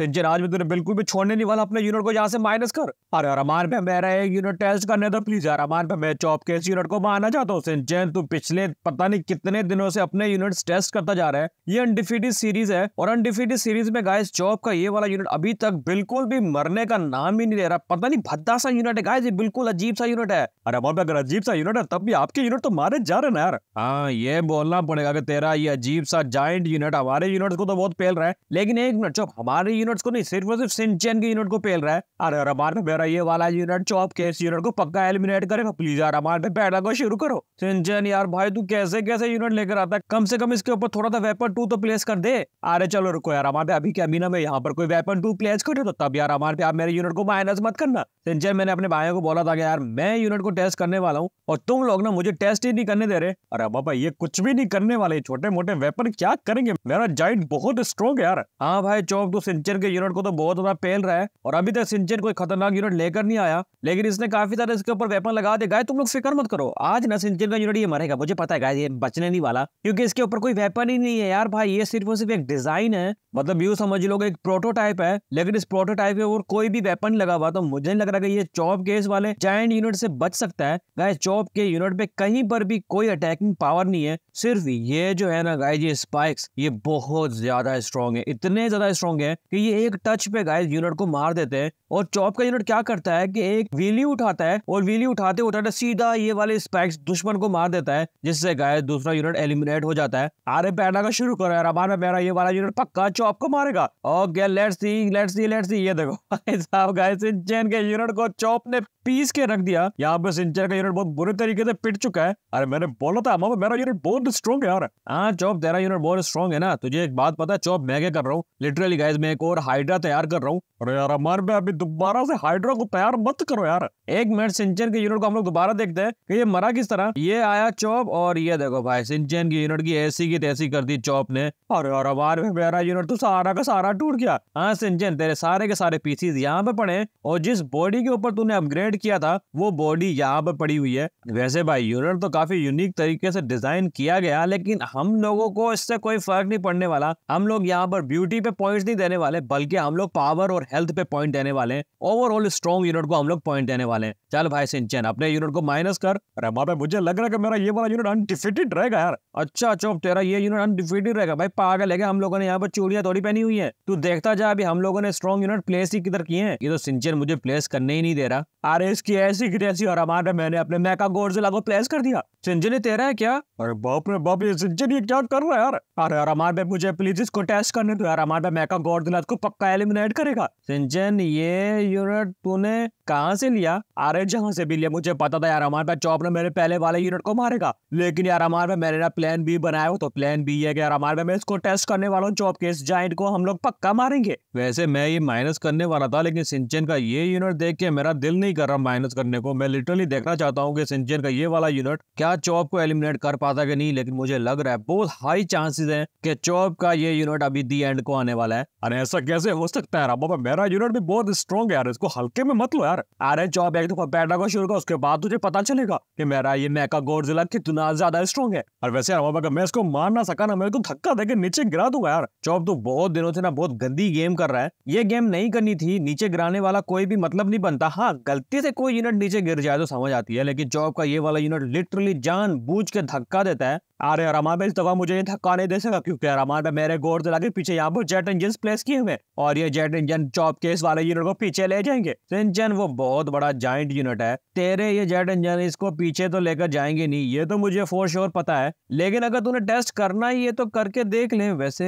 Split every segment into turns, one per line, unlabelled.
सिंचन आज में तूने बिल्कुल भी छोड़ने नहीं वाला अपने यूनिट को यहाँ से माइनस कर अरे अरमान पे मेरा एक यूनिट टेस्ट करने दो प्लीज यार अरमान पे मैं चौप के इस यूनिट को मारना चाहता हूँ सिंचन तू पिछले पता नहीं कितने दिनों से अपने यूनिट टेस्ट करता जा रहा है ये अनडिफिटेड सीरीज है और अनडिफिटेड सीरीज में गाइस चौप का ये वाला यूनिट अभी तक बिल्कुल भी मरने का नाम ही नहीं ले रहा पता नहीं भद्दा सा यूनिट है गाइस ये बिल्कुल अजीब सा यूनिट है अरे पे अगर अजीब सा यूनिट है तब भी आपके यूनिट तो मारे जा रहे ना यार हाँ ये बोलना पड़ेगा कि तेरा ये अजीब सा जॉइंट यूनिट हमारे यूनिट को तो बहुत फैल रहा है लेकिन एक मिनट चौप हमारे यूनिट यूनिट्स को नहीं सिर्फ और सिर्फ सिंचन के यूनिट को पेल रहा है अरे रमान पे मेरा ये वाला यूनिट जो आप कैसे यूनिट को पक्का एलिमिनेट करेगा प्लीज यार रमान पे बैठा को शुरू करो सिंचन यार भाई तू कैसे कैसे यूनिट लेकर आता है कम से कम इसके ऊपर थोड़ा सा वेपन टू तो प्लेस कर दे अरे चलो रुको यार हमारे अभी क्या मीना में यहाँ पर कोई वेपन टू प्लेस करे तो तब यार हमारे आप मेरे यूनिट को माइनस मत करना सिंचन मैंने अपने भाई को बोला था कि यार मैं यूनिट को टेस्ट करने वाला हूँ और तुम लोग ना मुझे टेस्ट ही नहीं करने दे रहे अरे बाबा ये कुछ भी नहीं करने वाले छोटे मोटे वेपन क्या करेंगे मेरा जाइंट बहुत स्ट्रॉन्ग है यार हाँ भाई चौक तो सिंचन के यूनिट को तो बहुत बड़ा पेल रहा है और अभी तक सिंचन कोई खतरनाक यूनिट लेकर नहीं आया लेकिन इसने काफी सारे इसके ऊपर वेपन लगा दिया गाय तुम लोग फिक्र मत करो आज ना सिंचन का यूनिट ये मरेगा मुझे पता है गाय ये बचने नहीं वाला क्योंकि इसके ऊपर कोई वेपन ही नहीं है यार भाई ये सिर्फ और सिर्फ एक डिजाइन है मतलब यू समझ लो एक प्रोटोटाइप है लेकिन इस प्रोटोटाइप के ऊपर कोई भी वेपन लगा हुआ तो मुझे नहीं लग रहा है ये चौप केस वाले जॉइंट यूनिट से बच सकता है गाय चौप के यूनिट पे कहीं पर भी कोई अटैकिंग पावर नहीं है सिर्फ ये जो है ना गाय जी स्पाइक्स ये बहुत ज्यादा स्ट्रॉन्ग है इतने ज्यादा स्ट्रॉन्ग है कि ये एक टच पे गाइस यूनिट को मार देते हैं और चौप का यूनिट क्या करता है कि एक वीली उठाता है और वीली उठाते उठाते सीधा ये वाले स्पैक्स दुश्मन को मार देता है जिससे गाइस दूसरा यूनिट एलिमिनेट हो जाता है आरे पैरा का शुरू करो यार हमारा पैरा ये वाला यूनिट पक्का चौप को मारेगा okay let's see let's see let's see ये देखो भाई साहब गाइस इंजन के यूनिट को चौप ने पीस के रख दिया यहाँ पे सिंचर का यूनिट बहुत बुरे तरीके से पिट चुका है अरे मैंने बोला था मामा मेरा यूनिट बहुत स्ट्रॉन्ग है यार हाँ चौप तेरा यूनिट बहुत स्ट्रॉन्ग है ना तुझे एक बात पता है चौप मैं क्या कर रहा हूँ लिटरली गाइज मैं एक और हाइड्रा तैयार कर रहा हूँ अरे यार हमारे में अभी दोबारा से हाइड्रा को तैयार मत करो यार एक मिनट सिंचन के यूनिट को हम लोग दोबारा देखते हैं कि ये मरा किस तरह ये आया चौप और ये देखो भाई सिंचन की यूनिट की ऐसी की तैसी कर दी चौप ने अरे यार हमारे में मेरा यूनिट तो सारा का सारा टूट गया हाँ सिंचन तेरे सारे के सारे पीसीज यहाँ पे पड़े और जिस बॉडी के ऊपर तूने अपग्रेड किया था वो बॉडी यहाँ पर पड़ी हुई है वैसे भाई यूनिट तो काफी यूनिक तरीके से डिजाइन किया गया लेकिन हम लोगों को इससे कोई फर्क नहीं पड़ने वाला हम लोग यहाँ पर ब्यूटी पे पॉइंट नहीं देने वाले बल्कि हम लोग पावर और हेल्थ पे पॉइंट देने वाले ओवरऑल स्ट्रॉन्ग यूनिट को हम लोग पॉइंट देने वाले चल भाई सिंचन अपने यूनिट को माइनस कर अरे वहां मुझे लग रहा है कि मेरा ये वाला यूनिट अनडिफिटेड रहेगा यार अच्छा चौप तेरा ये यूनिट अनडिफिटेड रहेगा भाई पागल है हम लोगों ने यहाँ पर चूड़ियां थोड़ी पहनी हुई है तू देखता जा अभी हम लोगों ने स्ट्रॉन्ग यूनिट प्लेस ही किधर किए हैं ये तो सिंचन मुझे प्लेस करने ही नहीं दे रहा बारिश की ऐसी की तैसी और हमारे मैंने अपने मैका गोडजिला को प्लेस कर दिया सिंजनी तेरा है क्या अरे बाप रे बाप ये सिंजनी क्या कर रहा है यार अरे यार हमारे मुझे प्लीज इसको टेस्ट करने दो यार हमारे मैका गोडजिला को पक्का एलिमिनेट करेगा सिंजन ये यूनिट तूने कहाँ से लिया अरे जहाँ से भी लिया मुझे पता था यार हमारे चौप ने मेरे पहले वाले यूनिट को मारेगा लेकिन यार हमारे मैंने ना प्लान बी बनाया तो प्लान बी है कि यार हमारे मैं इसको टेस्ट करने वाला हूँ चौप के इस जाइंट को हम लोग पक्का मारेंगे वैसे मैं ये माइनस करने वाला था लेकिन सिंचन का ये यूनिट देख के मेरा दिल नहीं कर तरफ माइनस करने को मैं लिटरली देखना चाहता हूँ कि सिंचन का ये वाला यूनिट क्या चॉप को एलिमिनेट कर पाता कि नहीं लेकिन मुझे लग रहा है बहुत हाई चांसेस हैं कि चॉप का ये यूनिट अभी दी एंड को आने वाला है अरे ऐसा कैसे हो सकता है बाबा मेरा यूनिट भी बहुत स्ट्रॉन्ग है यार इसको हल्के में मत लो यार अरे चॉप एक दफा पैडा को शुरू कर उसके बाद तुझे पता चलेगा की मेरा ये मैका गोर जिला कितना ज्यादा स्ट्रॉन्ग है और वैसे यार बाबा मैं इसको मार ना सका ना मेरे को धक्का देकर नीचे गिरा दूंगा यार चौप तो बहुत दिनों से ना बहुत गंदी गेम कर रहा है ये गेम नहीं करनी थी नीचे गिराने वाला कोई भी मतलब नहीं बनता हाँ गलती से कोई यूनिट नीचे गिर जाए तो समझ आती है लेकिन जॉब का ये वाला यूनिट लिटरली जान बूझ के धक्का देता है अरे आरामा में इस मुझे ये धक्का नहीं दे सका क्योंकि रमान में मेरे गोर से लगे पीछे यहाँ पर जेट इंजन प्लेस किए हुए और ये जेट इंजन चॉप केस वाले यूनिट को पीछे ले जाएंगे इंजन तो वो बहुत बड़ा जॉइंट यूनिट है तेरे ये जेट इंजन इसको पीछे तो लेकर जाएंगे नहीं ये तो मुझे फोर श्योर पता है लेकिन अगर तुमने टेस्ट करना ही है तो करके देख ले वैसे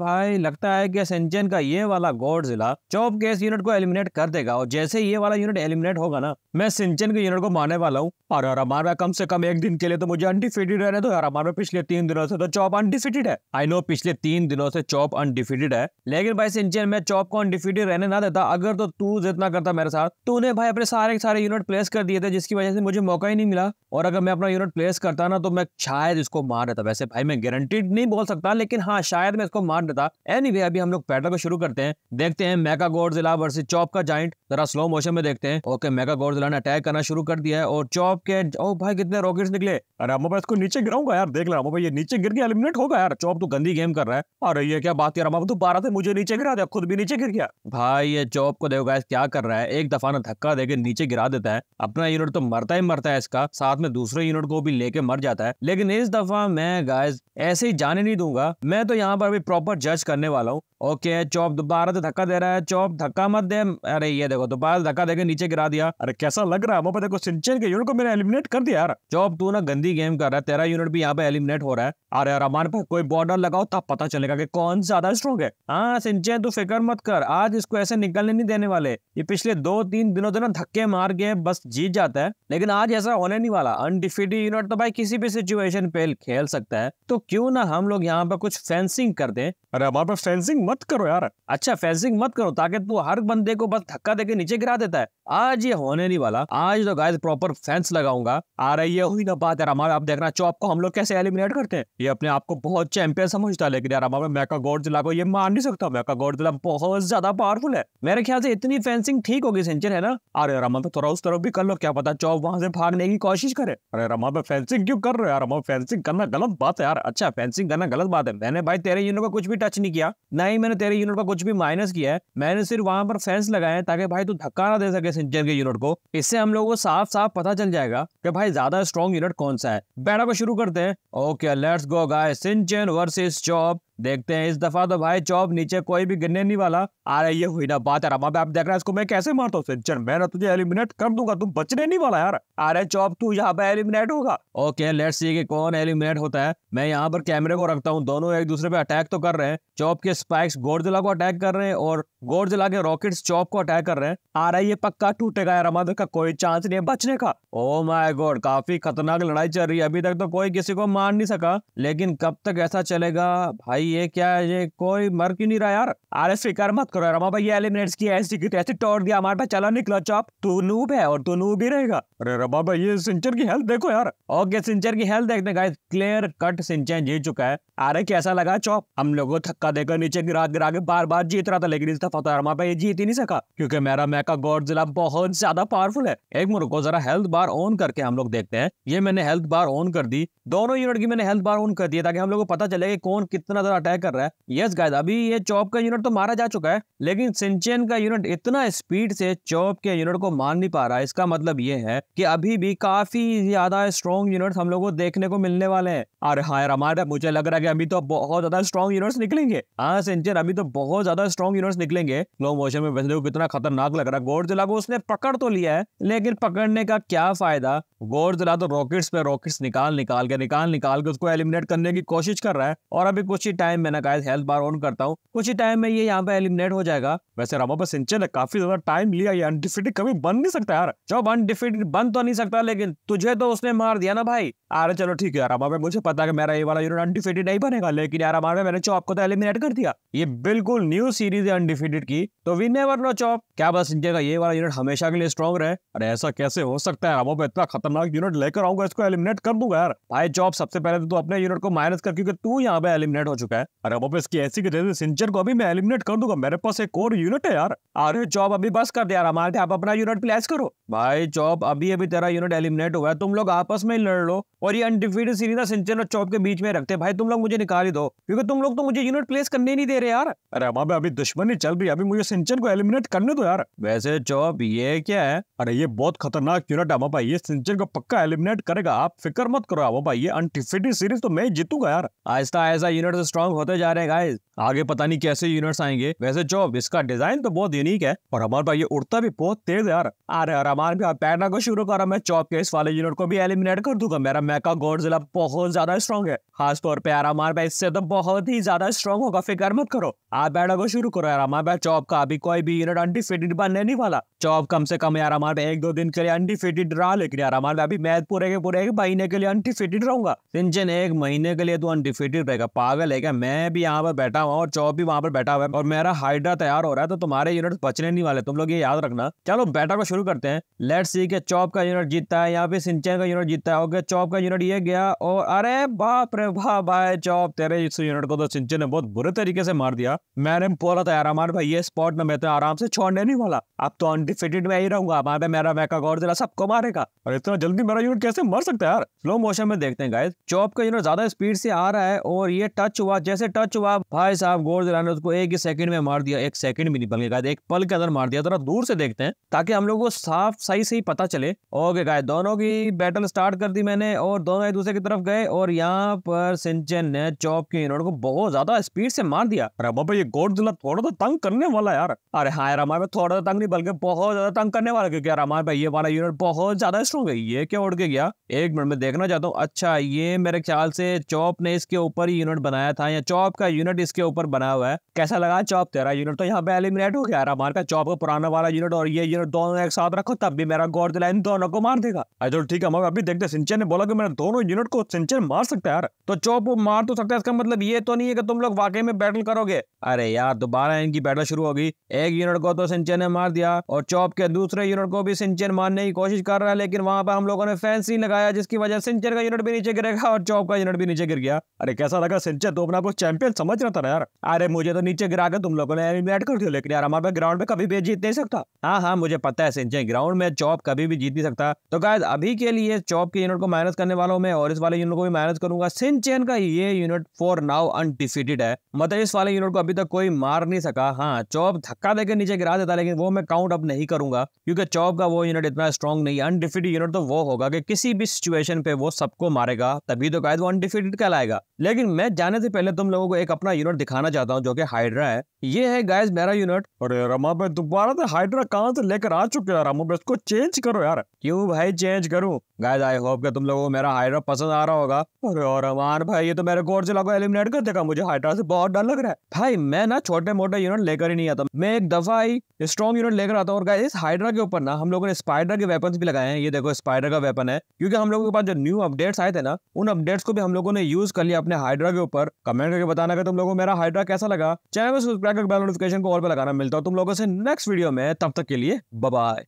भाई लगता है कि इंजन का ये वाला Godzilla chop case unit को एलिमिनेट कर देगा और जैसे ये वाला यूनिट एलिमिनेट हो होगा ना मैं सिंचन के यूनिट को मारने वाला हूँ और हरामार में कम से कम एक दिन के लिए तो मुझे अनडिफिटेड रहने तो हरामार में पिछले तीन दिनों से तो चौप अनडिफिटेड है आई नो पिछले तीन दिनों से चौप अनडिफिटेड है लेकिन भाई सिंचन मैं चौप को अनडिफिटेड रहने ना देता अगर तो तू जितना करता मेरे साथ तो उन्हें भाई अपने सारे सारे यूनिट प्लेस कर दिए थे जिसकी वजह से मुझे मौका ही नहीं मिला और अगर मैं अपना यूनिट प्लेस करता ना तो मैं शायद इसको मार देता वैसे भाई मैं गारंटीड नहीं बोल सकता लेकिन हाँ शायद मैं इसको मार देता एनी अभी हम लोग पैटल को शुरू करते हैं देखते हैं मैका गोडजिला वर्सेस चौप का जॉइंट जरा स्लो मोशन में देखते हैं ओके मेगा गोर्जला ने अटैक करना शुरू कर दिया है और चौप के ओ भाई कितने रॉकेट्स निकले अरे अमो भाई इसको नीचे गिराऊंगा यार देख रामो भाई ये नीचे गिर गया एलिमिनेट होगा यार चौप तो गंदी गेम कर रहा है अरे ये क्या बात है रामो तू बारह से मुझे नीचे गिरा दिया खुद भी नीचे गिर गया भाई ये चौप को देखो गैस क्या कर रहा है एक दफा ना धक्का देकर नीचे गिरा देता है अपना यूनिट तो मरता ही मरता है इसका साथ में दूसरे यूनिट को भी लेके मर जाता है लेकिन इस दफा मैं गाइस ऐसे ही जाने नहीं दूंगा मैं तो यहाँ पर अभी प्रॉपर जज करने वाला हूँ ओके चौप दोबारा से धक्का दे रहा है चौप धक्का मत दे अरे ये देखो दोबारा धक्का देकर नीचे गिरा दिया था अरे कैसा लग रहा मोहम्मद देखो सिंचन के यूनिट को मैंने एलिमिनेट कर दिया यार जो अब तू ना गंदी गेम कर रहा है तेरा यूनिट भी यहाँ पे एलिमिनेट हो रहा है अरे यार हमारे पास कोई बॉर्डर लगाओ तब पता चलेगा कि कौन ज्यादा स्ट्रॉन्ग है हाँ सिंचन तू फिक्र मत कर आज इसको ऐसे निकलने नहीं देने वाले ये पिछले दो तीन दिनों से ना धक्के मार गए बस जीत जाता है लेकिन आज ऐसा होने नहीं वाला अनडिफिटेड यूनिट तो भाई किसी भी सिचुएशन पे खेल सकता है तो क्यों ना हम लोग यहाँ पे कुछ फेंसिंग कर दे अरे हमारे पास फेंसिंग मत करो यार अच्छा फेंसिंग मत करो ताकि तू हर बंदे को बस धक्का देके नीचे गिरा देता है आज ये होने नहीं वाला आज तो गाय प्रॉपर फैंस लगाऊंगा आ रही है हुई ना बात यार हमारे आप देखना चौप को हम लोग कैसे एलिमिनेट करते हैं ये अपने आप को बहुत चैंपियन समझता है लेकिन यार हमारे मैका गौरजिला को ये मान नहीं सकता मैका गौरजिला बहुत ज्यादा पावरफुल है मेरे ख्याल से इतनी फेंसिंग ठीक होगी सेंचर है ना अरे यार तो थोड़ा उस तरफ भी कर लो क्या पता चौप वहां से भागने की कोशिश करे अरे रमा पे फेंसिंग क्यों कर रहे हो यार हम फेंसिंग करना गलत बात है यार अच्छा फेंसिंग करना गलत बात है मैंने भाई तेरे यूनिट का कुछ भी टच नहीं किया ना ही मैंने तेरे यूनिट का कुछ भी माइनस किया है मैंने सिर्फ वहां पर फेंस लगाए ताकि भाई तू धक्का ना दे सके सिंचर के यूनिट यूनिट को इससे हम लोग को साफ साफ पता चल जाएगा कि भाई ज्यादा स्ट्रॉन्ग यूनिट कौन सा है बैठा को शुरू करते हैं okay let's go guy Shinchan versus Chop देखते हैं इस दफा तो भाई चौब नीचे कोई भी गिरने नहीं वाला आ रही ये हुई ना बात यार आप देख रहे हैं इसको मैं कैसे मारता हूँ सिंचन मैं तुझे एलिमिनेट कर दूंगा तुम बचने नहीं वाला यार अरे चौब तू यहाँ पे एलिमिनेट होगा ओके लेट्स सी कि कौन एलिमिनेट होता है मैं यहाँ पर कैमरे को रखता हूँ दोनों एक दूसरे पे अटैक तो कर रहे हैं चौप के स्पाइक्स गोडजिला को अटैक कर रहे हैं और गोडजिला के रॉकेट चौप को अटैक कर रहे हैं आ रहा है ये पक्का टूटेगा यार हमारे का कोई चांस नहीं है बचने का ओ माय गॉड काफी खतरनाक लड़ाई चल रही है अभी तक तो कोई किसी को मार नहीं सका लेकिन कब तक ऐसा चलेगा भाई ये क्या ये कोई मर क्यों नहीं रहा यार अरे स्वीकार मत करो रमा भाई ये एलिमिनेट्स की ऐसी की ऐसी तोड़ दिया हमारे पास चला निकला चॉप तू नूब है और तू नूब ही रहेगा अरे रमा भाई ये सिंचर की हेल्थ देखो यार ओके सिंचर की हेल्थ देखते गाइस क्लियर कट सिंचर जीत चुका है अरे कैसा लगा चॉप हम लोगों को थक्का देकर नीचे गिरा गिरा के बार बार जीत रहा था लेकिन इस दफा तो रमा भाई जीत ही नहीं सका क्योंकि मेरा मैका गौर जिला बहुत ज्यादा पावरफुल है एक मिनट को जरा हेल्थ बार ऑन करके हम लोग देखते हैं ये मैंने हेल्थ बार ऑन कर दी दोनों यूनिट की मैंने हेल्थ बार ऑन कर दिया ताकि हम लोग को पता चले कौन कितना अटैक कर रहा है यस गाइस अभी ये चौप का यूनिट तो मारा जा चुका है लेकिन सिंचेन का यूनिट इतना स्पीड से चौप के यूनिट को मार नहीं पा रहा इसका मतलब ये है कि अभी भी काफी ज्यादा स्ट्रॉन्ग यूनिट हम लोग को देखने को मिलने वाले हैं अरे हाँ यार हमारे मुझे लग रहा है कि अभी तो बहुत ज्यादा स्ट्रॉन्ग यूनिट्स निकलेंगे हाँ सिंचेन अभी तो बहुत ज्यादा स्ट्रॉन्ग यूनिट्स निकलेंगे स्लो मोशन में वैसे तो कितना खतरनाक लग रहा है गोडजिला को उसने पकड़ तो लिया है लेकिन पकड़ने का क्या फायदा गोडजिला तो रॉकेट्स पे रॉकेट्स निकाल निकाल के निकाल निकाल के उसको एलिमिनेट करने की कोशिश कर रहा है और अभी कुछ ही टाइम मैंने नकायद हेल्थ बार ऑन करता हूँ कुछ ही टाइम में ये यहाँ पे एलिमिनेट हो जाएगा वैसे रामा पर सिंचन ने काफी ज्यादा टाइम लिया ये अनडिफिटेड कभी बन नहीं सकता यार जब अनडिफिटेड बन तो नहीं सकता लेकिन तुझे तो उसने मार दिया ना भाई अरे चलो ठीक है यार भाई मुझे पता है मेरा ये वाला यूनिट अनडिफिटेड नहीं बनेगा लेकिन यार हमारे मैंने चौप को तो एलिमिनेट कर दिया ये बिल्कुल न्यू सीरीज है अनडिफिटेड की तो वी नेवर नो चौप क्या बस इनके का ये वाला यूनिट हमेशा के लिए स्ट्रॉन्ग रहे अरे ऐसा कैसे हो सकता है रामा भाई इतना खतरनाक यूनिट लेकर आऊंगा इसको एलिमिनेट कर दूंगा यार भाई चौप सबसे पहले तो अपने यूनिट को माइनस कर क्योंकि तू यहाँ पे एलिमिनेट हो चुका चुका है और अब की ऐसी सिंचर को अभी मैं एलिमिनेट कर दूंगा मेरे पास एक और यूनिट है यार अरे जॉब अभी बस कर दे यार हमारे आप अपना यूनिट प्लेस करो भाई जॉब अभी अभी तेरा यूनिट एलिमिनेट हुआ है तुम लोग आपस में लड़ लो और ये अनडिफीटेड सीरीज ना सिंचर और चौब के बीच में रखते भाई तुम लोग मुझे निकाल ही दो क्योंकि तुम लोग तो मुझे यूनिट प्लेस करने नहीं दे रहे यार अरे हमारे अभी दुश्मनी चल रही है अभी मुझे सिंचर को एलिमिनेट करने दो यार वैसे जॉब ये क्या है अरे ये बहुत खतरनाक यूनिट है भाई ये सिंचर को पक्का एलिमिनेट करेगा आप फिक्र मत करो भाई ये अनडिफीटेड सीरीज तो मैं जीतूंगा यार आहिस्ता आहिस्ता यूनिट स्ट्रॉन्ग होते जा रहे हैं गाइस आगे पता नहीं कैसे यूनिट्स आएंगे वैसे जो इसका डिजाइन तो बहुत यूनिक है और हमारे भाई ये उड़ता भी बहुत तेज है यार अरे यार हमारे भी पैरना को शुरू करा मैं चौप के इस वाले यूनिट को भी एलिमिनेट कर दूंगा मेरा मैका गोड जिला बहुत ज्यादा स्ट्रॉन्ग है खासतौर पर यार हमारे भाई इससे तो बहुत ही ज्यादा स्ट्रॉन्ग होगा फिक्र मत करो आप बैठा को शुरू करो यार हमारे भाई चौप का अभी कोई भी यूनिट अनडिफिटेड बनने नहीं वाला चौप कम से कम यार हमारे एक दो दिन के लिए अनडिफिटेड रहा लेकिन यार हमारे अभी मैच पूरे के पूरे एक महीने के लिए अनडिफिटेड रहूंगा सिंचन एक महीने के लिए तो अनडिफिटेड रहेगा पागल है है मैं भी यहाँ पर बैठा हुआ और चौप भी वहाँ पर बैठा हुआ है और मेरा हाइड्रा तैयार हो रहा है तो तुम्हारे यूनिट बचने नहीं वाले तुम लोग ये याद रखना चलो बैठा को शुरू करते हैं लेट सी के चौप का यूनिट जीतता है यहाँ पे सिंचाई का यूनिट जीतता है ओके चौप का यूनिट ये गया और अरे बाप रे वाह भाई चौप तेरे इस यूनिट को तो सिंचे ने बहुत बुरे तरीके से मार दिया मैंने बोला था यार हमारे भाई ये स्पॉट में मैं तो आराम से छोड़ने नहीं वाला अब तो अनडिफिटेड में ही रहूंगा वहां पे मेरा मैका गौर जिला सबको मारेगा और इतना जल्दी मेरा यूनिट कैसे मर सकता है यार स्लो मोशन में देखते हैं गाइस चौप का यूनिट ज्यादा स्पीड से आ रहा है और ये टच हुआ बाद जैसे टच हुआ भाई साहब गोर जरा ने उसको एक ही सेकंड में मार दिया एक सेकंड भी नहीं बल्कि एक पल के अंदर मार दिया जरा दूर से देखते हैं ताकि हम लोग को साफ सही से ही पता चले ओके गाय दोनों की बैटल स्टार्ट कर दी मैंने और दोनों एक दूसरे की तरफ गए और यहाँ पर सिंचन ने चौप के इन्होंने को बहुत ज्यादा स्पीड से मार दिया अरे बाबा ये गोर जिला थोड़ा सा तंग करने वाला यार अरे हाँ यार हमारे थोड़ा सा तंग नहीं बल्कि बहुत ज्यादा तंग करने वाला क्योंकि यार हमारे ये वाला यूनिट बहुत ज्यादा स्ट्रॉन्ग है ये क्या उड़ के गया एक मिनट में देखना चाहता हूँ अच्छा ये मेरे ख्याल से चौप ने इसके ऊपर ही यूनिट बनाया था या चौप का यूनिट इसके ऊपर बना हुआ है कैसा लगा चौप तेरा यूनिट तो यहाँ पे एलिमिनेट हो गया हमारे का चौप का पुराना वाला यूनिट और ये यूनिट दोनों एक साथ रखो तब भी मेरा गौर दिला इन दोनों को मार देगा अरे ठीक है हम अभी देखते सिंचन ने बोला कि मेरा दोनों यूनिट को सिंचन मार सकता है यार तो चॉप मार तो सकता है इसका मतलब ये तो नहीं है कि तुम लोग वाकई में बैटल करोगे अरे यार दोबारा इनकी बैटल शुरू होगी एक यूनिट को तो सिंचन ने मार दिया और चौप के दूसरे यूनिट को भी सिंचन मारने की कोशिश कर रहा है लेकिन वहां पर हम लोगों ने फैंस ही लगाया जिसकी वजह सिंचन का यूनिट भी नीचे गिरेगा और चौप का यूनिट भी नीचे गिर गया अरे कैसा लगा सिंचन तो अपना आप को चैंपियन समझ रहा था ना यार अरे मुझे तो नीचे गिरा तुम लोगों ने एलिमिनेट कर दिया लेकिन यार हमारे ग्राउंड में कभी भी जीत नहीं सकता हाँ हाँ मुझे पता है सिंचे ग्राउंड में चौप कभी भी जीत नहीं सकता तो गायद अभी के लिए चौप के यूनिट को माइनस करने वाला हूँ मैं और इस वाले यूनिट को भी माइनस करूंगा सिंचेन का ये यूनिट फॉर नाउ अनडिफिटेड है मतलब इस वाले यूनिट को अभी तक कोई मार नहीं सका हाँ चौप धक्का देकर नीचे गिरा देता लेकिन वो मैं काउंट अप नहीं करूंगा क्योंकि चौप का वो यूनिट इतना स्ट्रॉन्ग नहीं है अनडिफिटेड यूनिट तो वो होगा कि किसी भी सिचुएशन पे वो सबको मारेगा तभी तो गायद वो अनडिफिटेड कहलाएगा लेकिन मैं जाने से पहले पहले तुम लोगों को एक अपना यूनिट दिखाना चाहता हूँ जो कि हाइड्रा है ये है गाइस मेरा यूनिट और रमा भाई दोबारा से हाइड्रा कहाँ से लेकर आ चुके हैं रामो भाई इसको चेंज करो यार क्यों भाई चेंज करूँ गाइस आई होप कि तुम लोगों को मेरा हाइड्रा पसंद आ रहा होगा अरे और रमान भाई ये तो मेरे गोर से लगा एलिमिनेट कर देगा मुझे हाइड्रा से बहुत डर लग रहा है भाई मैं ना छोटे मोटे यूनिट लेकर ही नहीं आता मैं एक दफा ही स्ट्रॉन्ग यूनिट लेकर आता हूँ और इस हाइड्रा के ऊपर ना हम लोगों ने स्पाइडर के वेपन भी लगाए हैं ये देखो स्पाइडर का वेपन है क्योंकि हम लोगों के पास जो न्यू अपडेट्स आए थे ना उन अपडेट्स को भी हम लोगों ने यूज कर लिया अपने हाइड्रा के ऊपर कमेंट करके बताना अगर तुम लोगों को मेरा हाइड्रा कैसा लगा चैनल को सब्सक्राइब कर बेल नोटिफिकेशन को और पे लगाना मिलता है तुम लोगों से नेक्स्ट वीडियो में तब तक के लिए बाय